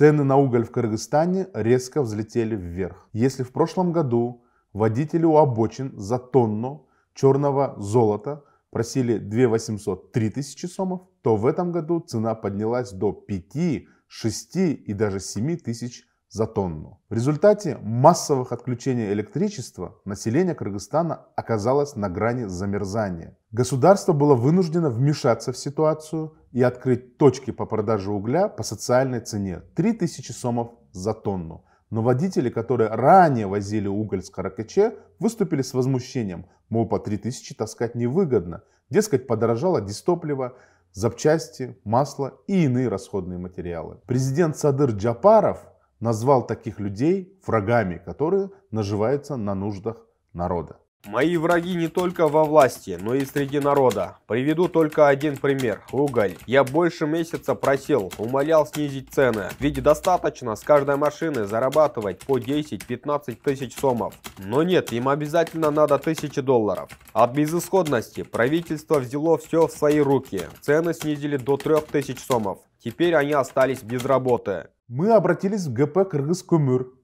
Цены на уголь в Кыргызстане резко взлетели вверх. Если в прошлом году водители у обочин за тонну черного золота просили 2 800 3 тысячи сомов, то в этом году цена поднялась до 5, 6 и даже 7 тысяч за тонну. В результате массовых отключений электричества население Кыргызстана оказалось на грани замерзания. Государство было вынуждено вмешаться в ситуацию и открыть точки по продаже угля по социальной цене – 3000 сомов за тонну. Но водители, которые ранее возили уголь с Каракаче, выступили с возмущением, мол, по 3000 таскать невыгодно. Дескать, подорожало дистопливо, запчасти, масло и иные расходные материалы. Президент Садыр Джапаров назвал таких людей врагами, которые наживаются на нуждах народа. Мои враги не только во власти, но и среди народа. Приведу только один пример. Уголь. Я больше месяца просил, умолял снизить цены. Ведь достаточно с каждой машины зарабатывать по 10-15 тысяч сомов. Но нет, им обязательно надо тысячи долларов. От безысходности правительство взяло все в свои руки. Цены снизили до 3000 сомов. Теперь они остались без работы. Мы обратились в ГП «Кыргыз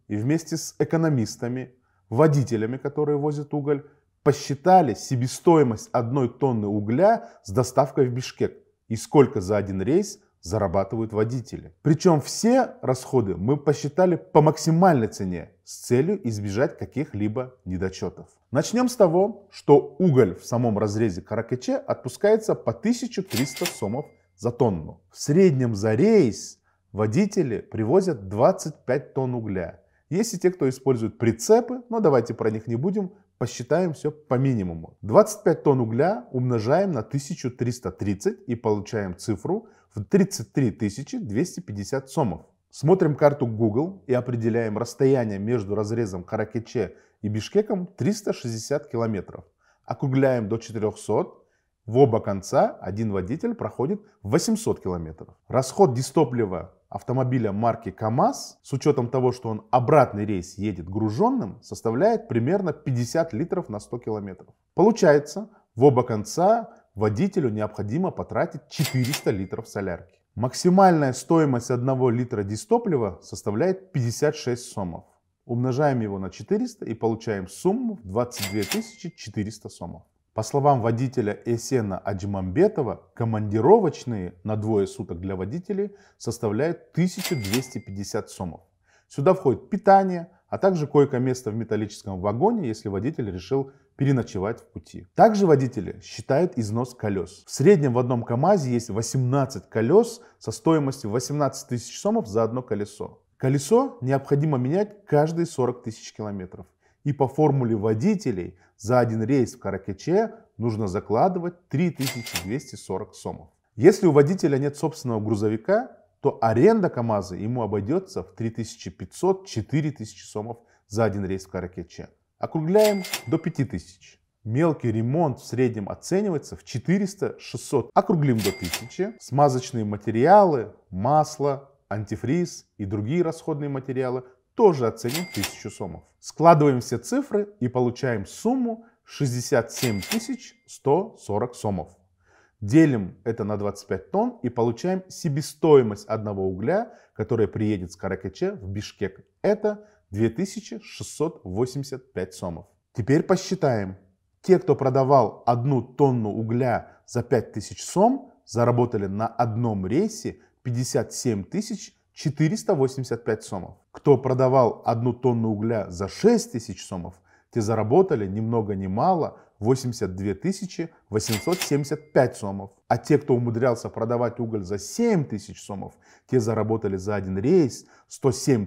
и вместе с экономистами – водителями, которые возят уголь, посчитали себестоимость одной тонны угля с доставкой в Бишкек и сколько за один рейс зарабатывают водители. Причем все расходы мы посчитали по максимальной цене с целью избежать каких-либо недочетов. Начнем с того, что уголь в самом разрезе Каракаче отпускается по 1300 сомов за тонну. В среднем за рейс водители привозят 25 тонн угля – есть и те, кто использует прицепы, но давайте про них не будем, посчитаем все по минимуму. 25 тонн угля умножаем на 1330 и получаем цифру в 33 250 сомов. Смотрим карту Google и определяем расстояние между разрезом Каракече и Бишкеком 360 километров. Округляем до 400, в оба конца один водитель проходит 800 километров. Расход дистоплива автомобиля марки КАМАЗ, с учетом того, что он обратный рейс едет груженным, составляет примерно 50 литров на 100 километров. Получается, в оба конца водителю необходимо потратить 400 литров солярки. Максимальная стоимость одного литра дистоплива составляет 56 сомов. Умножаем его на 400 и получаем сумму в 22 400 сомов. По словам водителя Эсена Аджмамбетова, командировочные на двое суток для водителей составляют 1250 сомов. Сюда входит питание, а также койко-место в металлическом вагоне, если водитель решил переночевать в пути. Также водители считают износ колес. В среднем в одном КАМАЗе есть 18 колес со стоимостью 18 тысяч сомов за одно колесо. Колесо необходимо менять каждые 40 тысяч километров. И по формуле водителей за один рейс в Каракаче нужно закладывать 3240 сомов. Если у водителя нет собственного грузовика, то аренда КАМАЗа ему обойдется в 3500-4000 сомов за один рейс в Каракаче. Округляем до 5000. Мелкий ремонт в среднем оценивается в 400-600. Округлим до 1000. Смазочные материалы, масло, антифриз и другие расходные материалы тоже оценим 1000 сомов. Складываем все цифры и получаем сумму 67 140 сомов. Делим это на 25 тонн и получаем себестоимость одного угля, который приедет с Каракаче в Бишкек. Это 2685 сомов. Теперь посчитаем. Те, кто продавал одну тонну угля за 5000 сом, заработали на одном рейсе 57 485 сомов. Кто продавал одну тонну угля за 6 тысяч сомов, те заработали ни много ни мало 82 875 сомов. А те, кто умудрялся продавать уголь за 7 тысяч сомов, те заработали за один рейс 107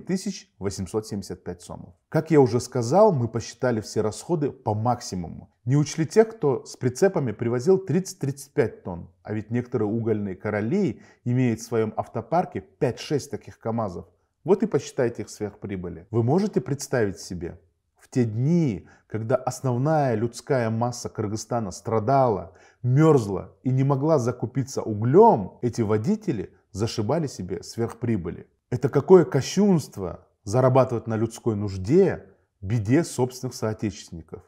875 сомов. Как я уже сказал, мы посчитали все расходы по максимуму. Не учли тех, кто с прицепами привозил 30-35 тонн. А ведь некоторые угольные короли имеют в своем автопарке 5-6 таких КАМАЗов. Вот и посчитайте их сверхприбыли. Вы можете представить себе, в те дни, когда основная людская масса Кыргызстана страдала, мерзла и не могла закупиться углем, эти водители зашибали себе сверхприбыли. Это какое кощунство зарабатывать на людской нужде, беде собственных соотечественников.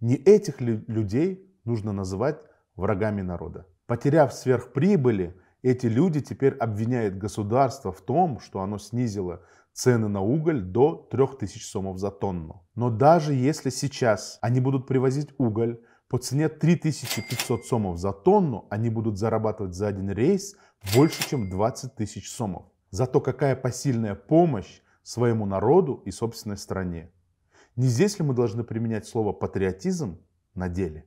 Не этих людей нужно называть врагами народа. Потеряв сверхприбыли, эти люди теперь обвиняют государство в том, что оно снизило цены на уголь до 3000 сомов за тонну. Но даже если сейчас они будут привозить уголь по цене 3500 сомов за тонну, они будут зарабатывать за один рейс больше, чем 20 тысяч сомов. Зато какая посильная помощь своему народу и собственной стране. Не здесь ли мы должны применять слово «патриотизм» на деле?